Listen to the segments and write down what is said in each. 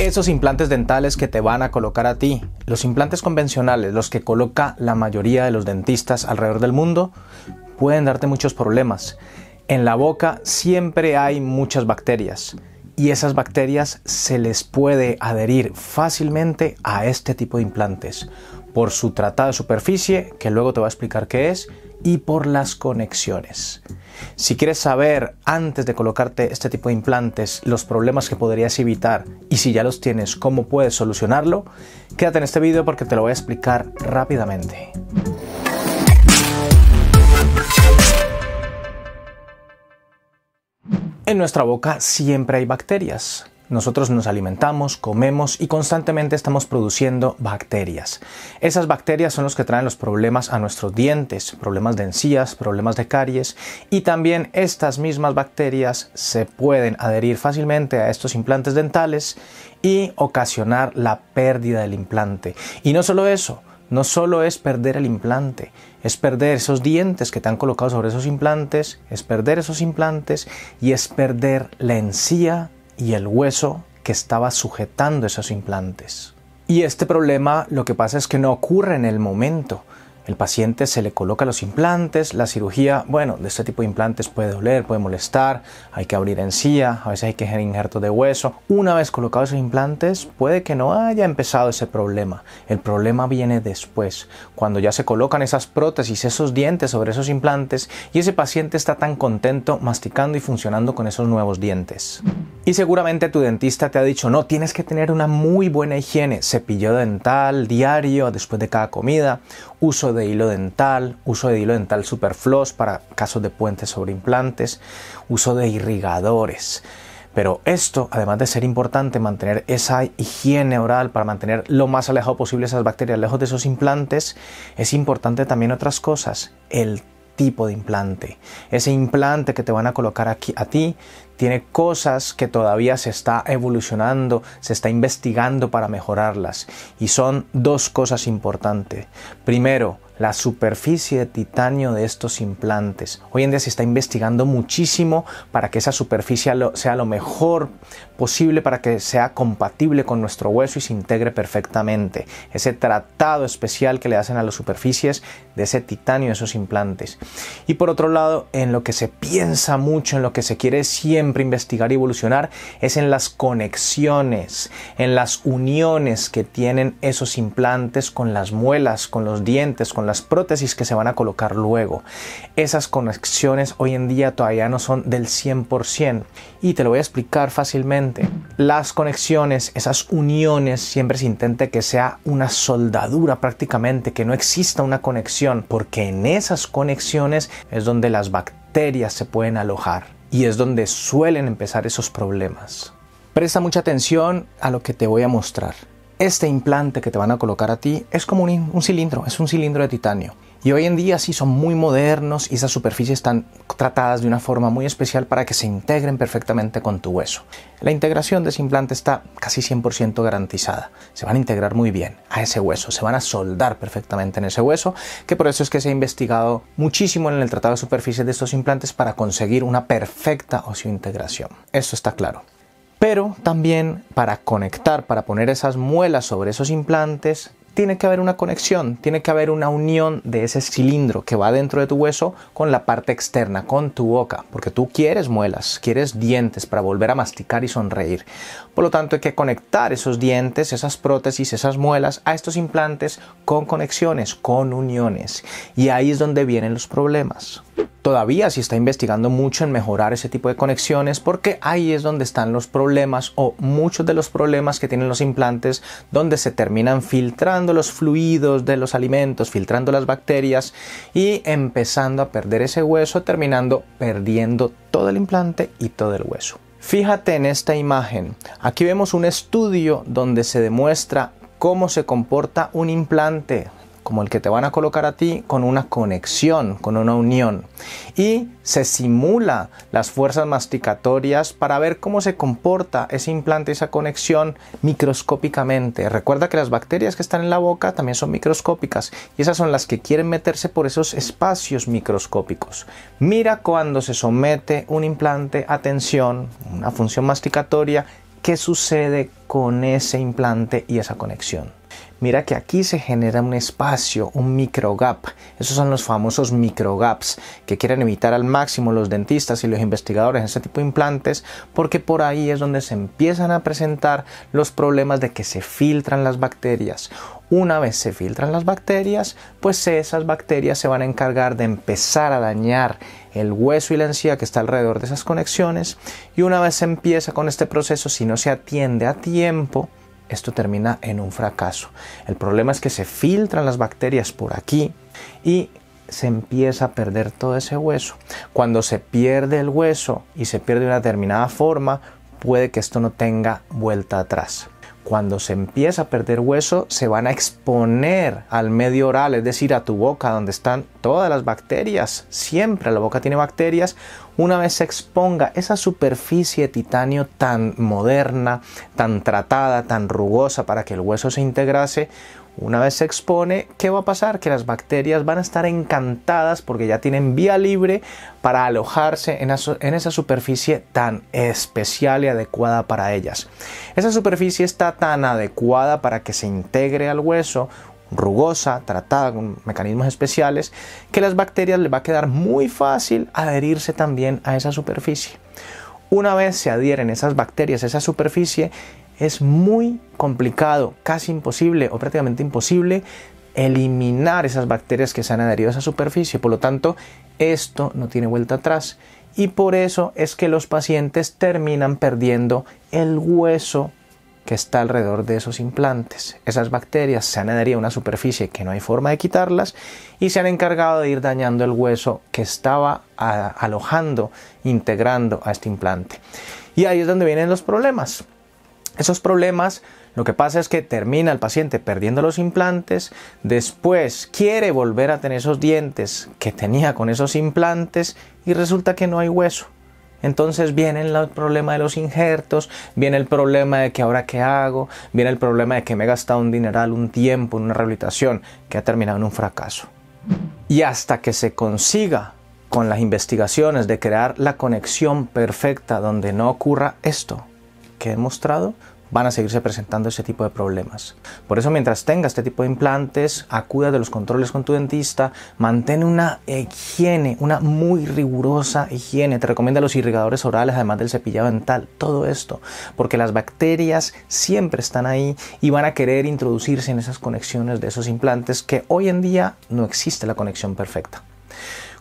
Esos implantes dentales que te van a colocar a ti, los implantes convencionales, los que coloca la mayoría de los dentistas alrededor del mundo, pueden darte muchos problemas. En la boca siempre hay muchas bacterias y esas bacterias se les puede adherir fácilmente a este tipo de implantes por su tratada superficie, que luego te voy a explicar qué es, y por las conexiones. Si quieres saber antes de colocarte este tipo de implantes los problemas que podrías evitar y si ya los tienes cómo puedes solucionarlo, quédate en este vídeo porque te lo voy a explicar rápidamente. En nuestra boca siempre hay bacterias. Nosotros nos alimentamos, comemos y constantemente estamos produciendo bacterias. Esas bacterias son los que traen los problemas a nuestros dientes, problemas de encías, problemas de caries y también estas mismas bacterias se pueden adherir fácilmente a estos implantes dentales y ocasionar la pérdida del implante. Y no solo eso, no solo es perder el implante, es perder esos dientes que te han colocado sobre esos implantes, es perder esos implantes y es perder la encía y el hueso que estaba sujetando esos implantes. Y este problema lo que pasa es que no ocurre en el momento. El paciente se le coloca los implantes, la cirugía, bueno, de este tipo de implantes puede doler, puede molestar, hay que abrir encía, a veces hay que hacer injerto de hueso. Una vez colocados esos implantes, puede que no haya empezado ese problema. El problema viene después, cuando ya se colocan esas prótesis, esos dientes sobre esos implantes y ese paciente está tan contento masticando y funcionando con esos nuevos dientes. Y seguramente tu dentista te ha dicho, no, tienes que tener una muy buena higiene, cepillo dental diario después de cada comida, uso de hilo dental, uso de hilo dental superfloss para casos de puentes sobre implantes, uso de irrigadores. Pero esto, además de ser importante, mantener esa higiene oral para mantener lo más alejado posible esas bacterias lejos de esos implantes, es importante también otras cosas, el tipo de implante. Ese implante que te van a colocar aquí a ti tiene cosas que todavía se está evolucionando, se está investigando para mejorarlas. Y son dos cosas importantes. Primero, la superficie de titanio de estos implantes. Hoy en día se está investigando muchísimo para que esa superficie sea lo mejor posible para que sea compatible con nuestro hueso y se integre perfectamente. Ese tratado especial que le hacen a las superficies de ese titanio, de esos implantes. Y por otro lado, en lo que se piensa mucho, en lo que se quiere siempre investigar y evolucionar, es en las conexiones, en las uniones que tienen esos implantes con las muelas, con los dientes, con las prótesis que se van a colocar luego. Esas conexiones hoy en día todavía no son del 100% y te lo voy a explicar fácilmente las conexiones, esas uniones, siempre se intente que sea una soldadura prácticamente, que no exista una conexión, porque en esas conexiones es donde las bacterias se pueden alojar y es donde suelen empezar esos problemas. Presta mucha atención a lo que te voy a mostrar. Este implante que te van a colocar a ti es como un cilindro, es un cilindro de titanio y hoy en día sí son muy modernos y esas superficies están tratadas de una forma muy especial para que se integren perfectamente con tu hueso. La integración de ese implante está casi 100% garantizada. Se van a integrar muy bien a ese hueso, se van a soldar perfectamente en ese hueso, que por eso es que se ha investigado muchísimo en el tratado de superficies de estos implantes para conseguir una perfecta osiointegración. eso está claro. Pero también para conectar, para poner esas muelas sobre esos implantes, tiene que haber una conexión, tiene que haber una unión de ese cilindro que va dentro de tu hueso con la parte externa, con tu boca, porque tú quieres muelas, quieres dientes para volver a masticar y sonreír. Por lo tanto, hay que conectar esos dientes, esas prótesis, esas muelas a estos implantes con conexiones, con uniones. Y ahí es donde vienen los problemas todavía se está investigando mucho en mejorar ese tipo de conexiones porque ahí es donde están los problemas o muchos de los problemas que tienen los implantes donde se terminan filtrando los fluidos de los alimentos, filtrando las bacterias y empezando a perder ese hueso, terminando perdiendo todo el implante y todo el hueso. Fíjate en esta imagen. Aquí vemos un estudio donde se demuestra cómo se comporta un implante como el que te van a colocar a ti, con una conexión, con una unión. Y se simula las fuerzas masticatorias para ver cómo se comporta ese implante, esa conexión microscópicamente. Recuerda que las bacterias que están en la boca también son microscópicas y esas son las que quieren meterse por esos espacios microscópicos. Mira cuando se somete un implante a tensión, una función masticatoria, qué sucede con ese implante y esa conexión. Mira que aquí se genera un espacio, un microgap. Esos son los famosos microgaps que quieren evitar al máximo los dentistas y los investigadores en este tipo de implantes porque por ahí es donde se empiezan a presentar los problemas de que se filtran las bacterias. Una vez se filtran las bacterias, pues esas bacterias se van a encargar de empezar a dañar el hueso y la encía que está alrededor de esas conexiones y una vez se empieza con este proceso, si no se atiende a tiempo, esto termina en un fracaso. El problema es que se filtran las bacterias por aquí y se empieza a perder todo ese hueso. Cuando se pierde el hueso y se pierde una determinada forma, puede que esto no tenga vuelta atrás. Cuando se empieza a perder hueso, se van a exponer al medio oral, es decir, a tu boca, donde están todas las bacterias. Siempre la boca tiene bacterias una vez se exponga esa superficie de titanio tan moderna, tan tratada, tan rugosa para que el hueso se integrase, una vez se expone, ¿qué va a pasar? Que las bacterias van a estar encantadas porque ya tienen vía libre para alojarse en, en, esa superficie tan especial y adecuada para ellas. Esa superficie está tan adecuada para que se integre al hueso, rugosa, tratada con mecanismos especiales, que las bacterias les va a quedar muy fácil adherirse también a esa superficie. Una vez se adhieren esas bacterias a esa superficie, es muy complicado, casi imposible o prácticamente imposible eliminar esas bacterias que se han adherido a esa superficie. Por lo tanto, esto no tiene vuelta atrás. Y por eso es que los pacientes terminan perdiendo el hueso que está alrededor de esos implantes. Esas bacterias se han adherido a una superficie que no hay forma de quitarlas y se han encargado de ir dañando el hueso que estaba alojando, integrando a este implante. Y ahí es donde vienen los problemas. Esos problemas, lo que pasa es que termina el paciente perdiendo los implantes, después quiere volver a tener esos dientes que tenía con esos implantes y resulta que no hay hueso. Entonces viene el problema de los injertos, viene el problema de que ahora qué hago, viene el problema de que me he gastado un dineral, un tiempo en una rehabilitación que ha terminado en un fracaso. Y hasta que se consiga con las investigaciones de crear la conexión perfecta donde no ocurra esto que he mostrado, van a seguirse presentando ese tipo de problemas. Por eso mientras tenga este tipo de implantes, acuda de los controles con tu dentista, mantén una higiene, una muy rigurosa higiene, te recomienda los irrigadores orales además del cepillado dental, todo esto, porque las bacterias siempre están ahí y van a querer introducirse en esas conexiones de esos implantes que hoy en día no existe la conexión perfecta.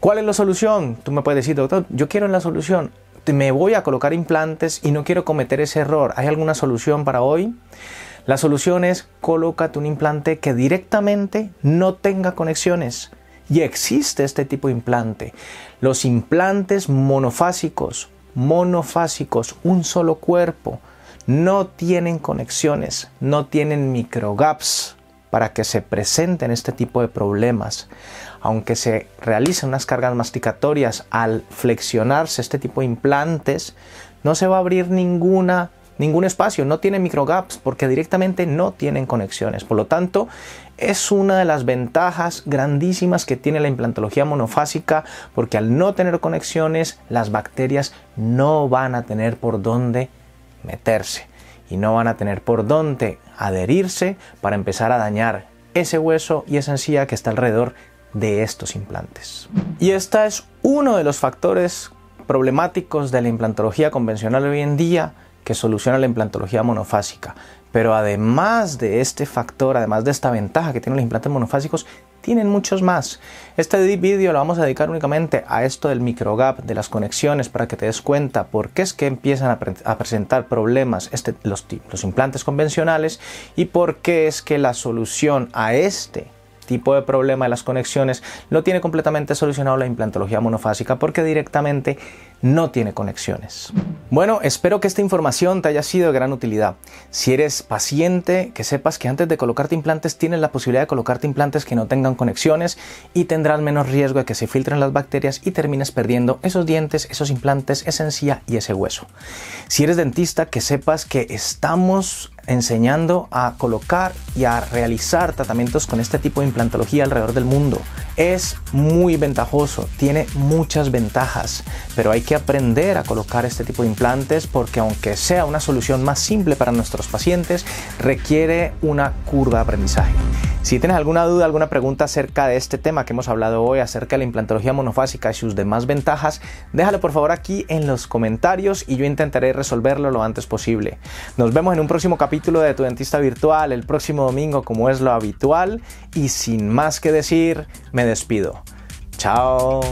¿Cuál es la solución? Tú me puedes decir, doctor, yo quiero la solución me voy a colocar implantes y no quiero cometer ese error, ¿hay alguna solución para hoy? La solución es colócate un implante que directamente no tenga conexiones. Y existe este tipo de implante. Los implantes monofásicos, monofásicos, un solo cuerpo, no tienen conexiones, no tienen microgaps, para que se presenten este tipo de problemas. Aunque se realicen unas cargas masticatorias al flexionarse este tipo de implantes, no se va a abrir ninguna ningún espacio, no tiene microgaps porque directamente no tienen conexiones. Por lo tanto, es una de las ventajas grandísimas que tiene la implantología monofásica porque al no tener conexiones, las bacterias no van a tener por dónde meterse y no van a tener por dónde adherirse para empezar a dañar ese hueso y esa encía que está alrededor de estos implantes. Y esta es uno de los factores problemáticos de la implantología convencional hoy en día que soluciona la implantología monofásica, pero además de este factor, además de esta ventaja que tienen los implantes monofásicos, tienen muchos más. Este vídeo lo vamos a dedicar únicamente a esto del microgap, de las conexiones, para que te des cuenta por qué es que empiezan a, presentar problemas este, los, los implantes convencionales y por qué es que la solución a este tipo de problema de las conexiones lo tiene completamente solucionado la implantología monofásica porque directamente no tiene conexiones. Bueno, espero que esta información te haya sido de gran utilidad. Si eres paciente, que sepas que antes de colocarte implantes tienes la posibilidad de colocarte implantes que no tengan conexiones y tendrás menos riesgo de que se filtren las bacterias y termines perdiendo esos dientes, esos implantes, esa encía y ese hueso. Si eres dentista, que sepas que estamos enseñando a colocar y a realizar tratamientos con este tipo de implantología alrededor del mundo. Es muy ventajoso, tiene muchas ventajas, pero hay que aprender a colocar este tipo de implantes porque aunque sea una solución más simple para nuestros pacientes, requiere una curva de aprendizaje. Si tienes alguna duda, alguna pregunta acerca de este tema que hemos hablado hoy, acerca de la implantología monofásica y sus demás ventajas, déjalo por favor aquí en los comentarios y yo intentaré resolverlo lo antes posible. Nos vemos en un próximo capítulo de Tu Dentista Virtual, el próximo domingo como es lo habitual y sin más que decir, me despido. Chao.